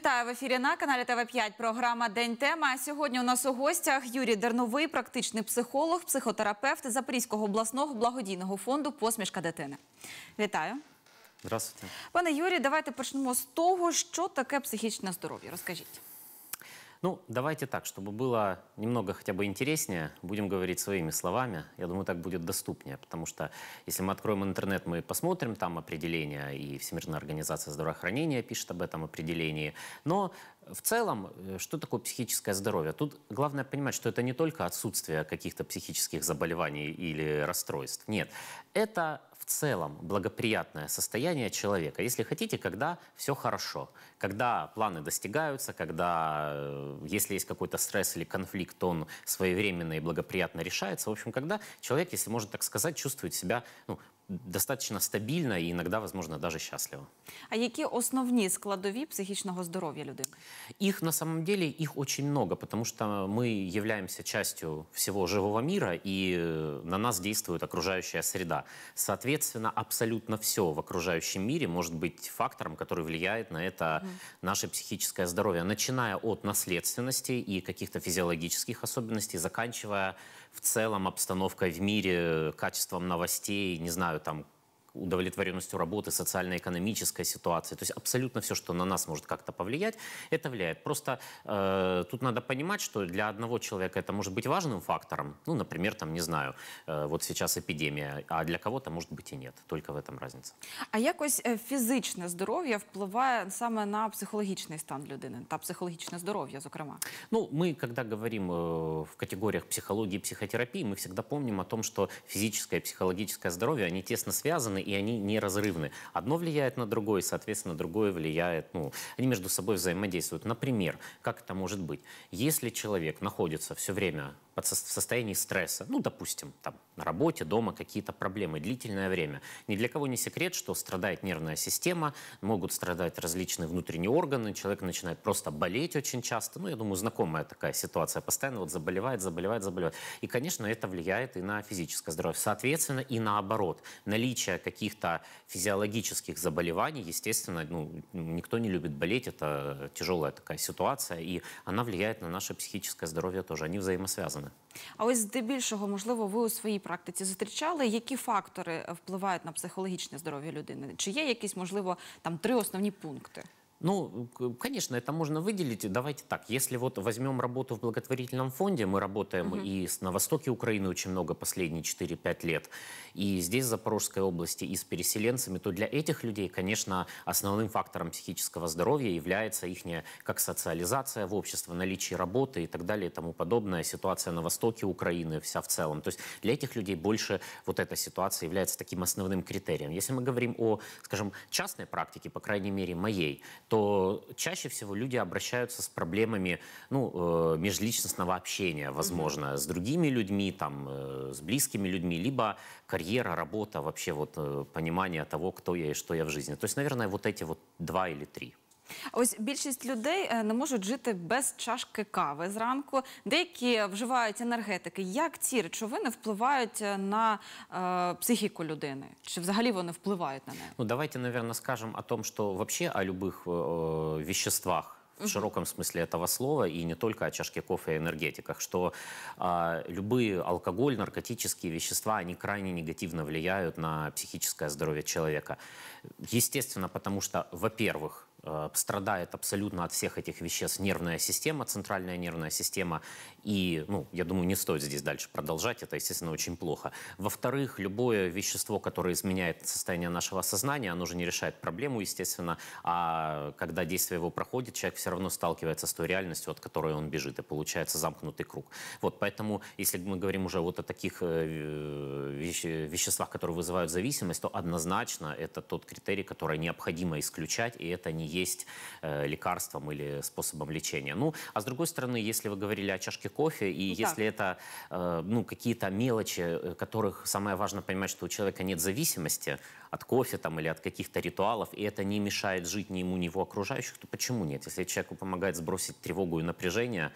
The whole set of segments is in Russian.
Вітаю в ефірі на каналі тв 5 Програма День тема. Сьогодні у нас у гостях Юрій Дерновий, практичний психолог, психотерапевт Запорізького обласного благодійного фонду Посмішка дитини. Вітаю, Здравствуйте. пане Юрій. Давайте почнемо з того, що таке психічне здоров'я. Розкажіть. Ну, давайте так, чтобы было немного хотя бы интереснее, будем говорить своими словами. Я думаю, так будет доступнее, потому что если мы откроем интернет, мы посмотрим там определение, и Всемирная организация здравоохранения пишет об этом определении. Но в целом, э, что такое психическое здоровье? Тут главное понимать, что это не только отсутствие каких-то психических заболеваний или расстройств. Нет, это в целом благоприятное состояние человека, если хотите, когда все хорошо, когда планы достигаются, когда, э, если есть какой-то стресс или конфликт, то он своевременно и благоприятно решается. В общем, когда человек, если можно так сказать, чувствует себя ну, достаточно стабильно и иногда, возможно, даже счастливо. А які основні складові психического здоровья людей? Их, на самом деле их очень много, потому что мы являемся частью всего живого мира, и э, на нас действует окружающая среда. Соответственно, абсолютно все в окружающем мире может быть фактором, который влияет на это наше психическое здоровье, начиная от наследственности и каких-то физиологических особенностей, заканчивая в целом обстановка в мире, качеством новостей, не знаю, там, удовлетворенностью работы, социально-экономической ситуации. То есть абсолютно все, что на нас может как-то повлиять, это влияет. Просто э, тут надо понимать, что для одного человека это может быть важным фактором. Ну, например, там, не знаю, э, вот сейчас эпидемия, а для кого-то, может быть, и нет. Только в этом разница. А якось фізичне здоровье влияет самое на психологический стан людини та психологічне здоровье, зокрема? Ну, мы, когда говорим э, в категориях психологии и психотерапии, мы всегда помним о том, что физическое и психологическое здоровье, они тесно связаны, связаны, и они неразрывны. Одно влияет на другое, и, соответственно, другое влияет, ну, они между собой взаимодействуют. Например, как это может быть? Если человек находится все время под со- в состоянии стресса, ну, допустим, там, на работе, дома какие-то проблемы, длительное время. Ни для кого не секрет, что страдает нервная система, могут страдать различные внутренние органы, человек начинает просто болеть очень часто. Ну, я думаю, знакомая такая ситуация. Постоянно вот заболевает, заболевает, заболевает. И, конечно, это влияет и на физическое здоровье. Соответственно, и наоборот. Наличие каких-то физиологических заболеваний, естественно, ну, никто не любит болеть, это тяжелая такая ситуация, и она влияет на наше психическое здоровье тоже. Они взаимосвязаны. А ось здебільшого, можливо, ви у своїй практиці зустрічали, які фактори впливають на психологічне здоров'я людини? Чи є якісь, можливо, там три основні пункти? Ну, конечно, это можно выделить. Давайте так, если вот возьмем работу в благотворительном фонде, мы работаем угу. и с, на востоке Украины очень много последние 4-5 лет, и здесь, в Запорожской области, и с переселенцами, то для этих людей, конечно, основным фактором психического здоровья является их как социализация в обществе, наличие работы и так далее и тому подобное, ситуация на востоке Украины вся в целом. То есть для этих людей больше вот эта ситуация является таким основным критерием. Если мы говорим о, скажем, частной практике, по крайней мере, моей, то чаще всего люди обращаются с проблемами ну, э, межличностного общения, возможно, mm-hmm. с другими людьми, там, э, с близкими людьми, либо карьера, работа, вообще вот э, понимание того, кто я и что я в жизни. То есть, наверное, вот эти вот два или три. Ось більшість людей е, не можуть жити без чашки кави зранку. Деякі вживають енергетики. Як ці речовини впливають е, на э, психіку людини? Чи взагалі вони впливають на неї? Ну давайте, наверное, скажемо, о том, что вообще о любых э, э веществах. в широком смысле этого слова, и не только о чашке кофе и энергетиках, что э, любые алкоголь, наркотические вещества, они крайне негативно влияют на психическое здоровье человека. Естественно, потому что, во-первых, Э, страдает абсолютно от всех этих веществ нервная система, центральная нервная система. И, ну, я думаю, не стоит здесь дальше продолжать, это, естественно, очень плохо. Во-вторых, любое вещество, которое изменяет состояние нашего сознания, оно же не решает проблему, естественно, а когда действие его проходит, человек все равно сталкивается с той реальностью, от которой он бежит, и получается замкнутый круг. Вот, поэтому, если мы говорим уже вот о таких э, веще веществах, которые вызывают зависимость, то однозначно это тот критерий, который необходимо исключать, и это не есть есть э, лекарством или способом лечения. Ну, а с другой стороны, если вы говорили о чашке кофе, и так. Ну если это э, ну, какие-то мелочи, э, которых самое важное понимать, что у человека нет зависимости от кофе там, или от каких-то ритуалов, и это не мешает жить ни ему, ни его окружающих, то почему нет? Если человеку помогает сбросить тревогу и напряжение,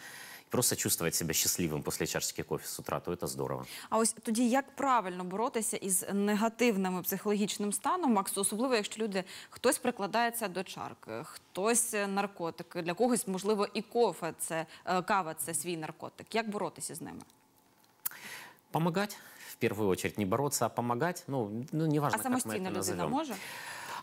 просто чувствовать себя счастливым после чашечки кофе с утра, то это здорово. А ось тоді як правильно боротися із негативним психологічним станом, Максу, особливо якщо люди хтось прикладається до чарки, хтось е, наркотик, для когось можливо і кофе це е, кава, це свій наркотик. Як боротися з ними? Помогать в первую очередь, не боротися, а помогать. Ну, ну неважно, а как мы это назовем. може.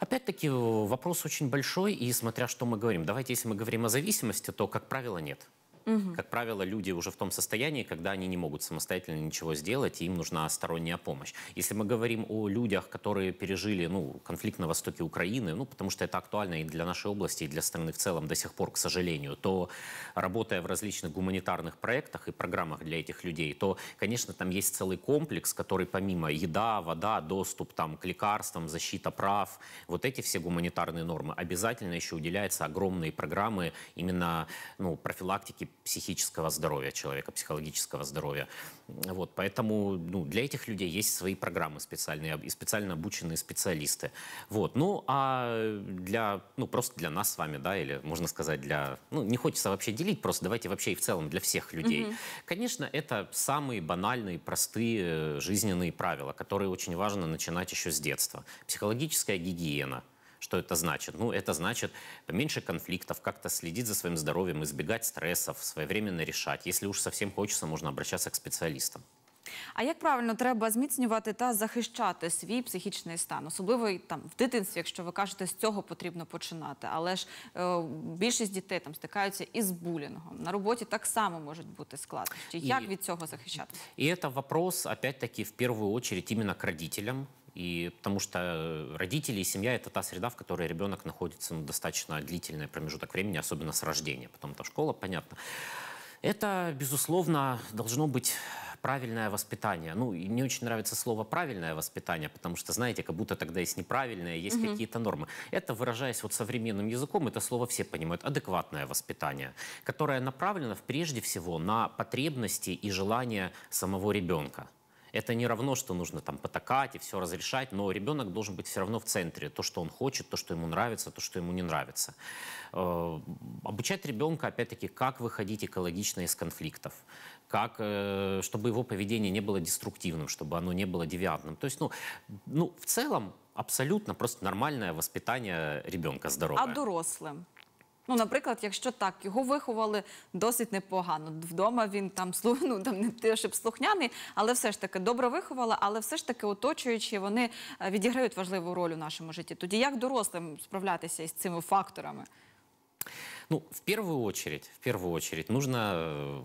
Опять-таки вопрос очень большой, и смотря что мы говорим. Давайте, если мы говорим о зависимости, то, как правило, нет. Угу. Как правило, люди уже в том состоянии, когда они не могут самостоятельно ничего сделать, и им нужна сторонняя помощь. Если мы говорим о людях, которые пережили ну, конфликт на востоке Украины, ну, потому что это актуально и для нашей области, и для страны в целом до сих пор, к сожалению, то работая в различных гуманитарных проектах и программах для этих людей, то, конечно, там есть целый комплекс, который помимо еда, вода, доступ там, к лекарствам, защита прав, вот эти все гуманитарные нормы, обязательно еще уделяются огромные программы именно ну, профилактики психического здоровья человека, психологического здоровья. Вот, поэтому ну, для этих людей есть свои программы специальные и специально обученные специалисты. Вот, ну а для, ну просто для нас с вами, да, или можно сказать для, ну не хочется вообще делить, просто давайте вообще и в целом для всех людей. Угу. Конечно, это самые банальные, простые э, жизненные правила, которые очень важно начинать еще с детства. Психологическая гигиена, Что это значит? Ну, это значит меньше конфликтов, как-то следить за своим здоровьем, избегать стрессов, своєвременно решать. Если уж совсем хочется, можно обращаться к специалистам. А як правильно треба зміцнювати та захищати свій психічний стан, особливо там в дитинстві, якщо ви кажете, з цього потрібно починати, але ж е, більшість дітей там стикаються із булінгом. На роботі так само можуть бути складнощі. Як і, від цього захищати? І це вопрос, опять-таки, в першу чергу, іменно к родителям. И потому что родители и семья — это та среда, в которой ребенок находится на ну, достаточно длительный промежуток времени, особенно с рождения. Потом там школа, понятно. Это, безусловно, должно быть правильное воспитание. Ну, и мне очень нравится слово правильное воспитание, потому что, знаете, как будто тогда есть неправильное, есть Mm -hmm. какие-то нормы. Это, выражаясь вот современным языком, это слово все понимают, адекватное воспитание, которое направлено прежде всего на потребности и желания самого ребенка. Это не равно, что нужно там потакать и все разрешать, но ребенок должен быть все равно в центре. То, что он хочет, то, что ему нравится, то, что ему не нравится. Э, обучать ребенка, опять-таки, как выходить экологично из конфликтов, как, э, чтобы его поведение не было деструктивным, чтобы оно не было девиантным. То есть, ну, ну в целом, абсолютно просто нормальное воспитание ребенка здоровое. А взрослым? Ну, наприклад, якщо так, його виховали досить непогано. Вдома він там ну, там не те, щоб слухняний, але все ж таки добре виховала, але все ж таки оточуючі, вони е, відіграють важливу роль у нашому житті. Тоді як дорослим справлятися із цими факторами? Ну, в першу очередь, в першу очередь, нужно э,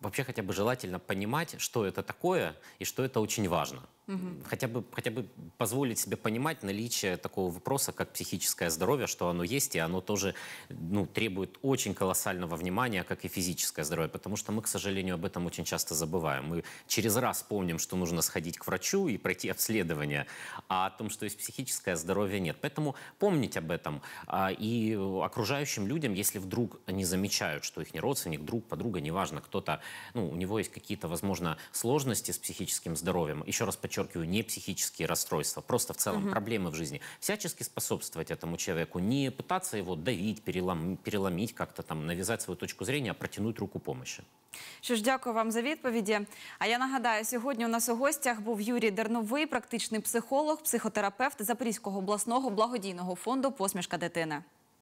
вообще хотя бы желательно понимать, что это такое и что это очень важно. Угу. Хотя, бы, хотя бы позволить себе понимать наличие такого вопроса, как психическое здоровье, что оно есть, и оно тоже ну, требует очень колоссального внимания, как и физическое здоровье, потому что мы, к сожалению, об этом очень часто забываем. Мы через раз помним, что нужно сходить к врачу и пройти обследование, а о том, что есть психическое здоровье, нет. Поэтому помнить об этом. А, и окружающим людям, если вдруг они замечают, что их не родственник, друг, подруга, неважно, кто-то, ну, у него есть какие-то, возможно, сложности с психическим здоровьем, еще раз подчеркну, подчеркиваю, не психические расстройства, просто в целом угу. проблемы в жизни, всячески способствовать этому человеку, не пытаться его давить, перелом, переломить как-то там, навязать свою точку зрения, а протянуть руку помощи. Що ж, дякую вам за відповіді. А я нагадаю, сьогодні у нас у гостях був Юрій Дерновий, практичний психолог, психотерапевт Запорізького обласного благодійного фонду Посмішка дитини.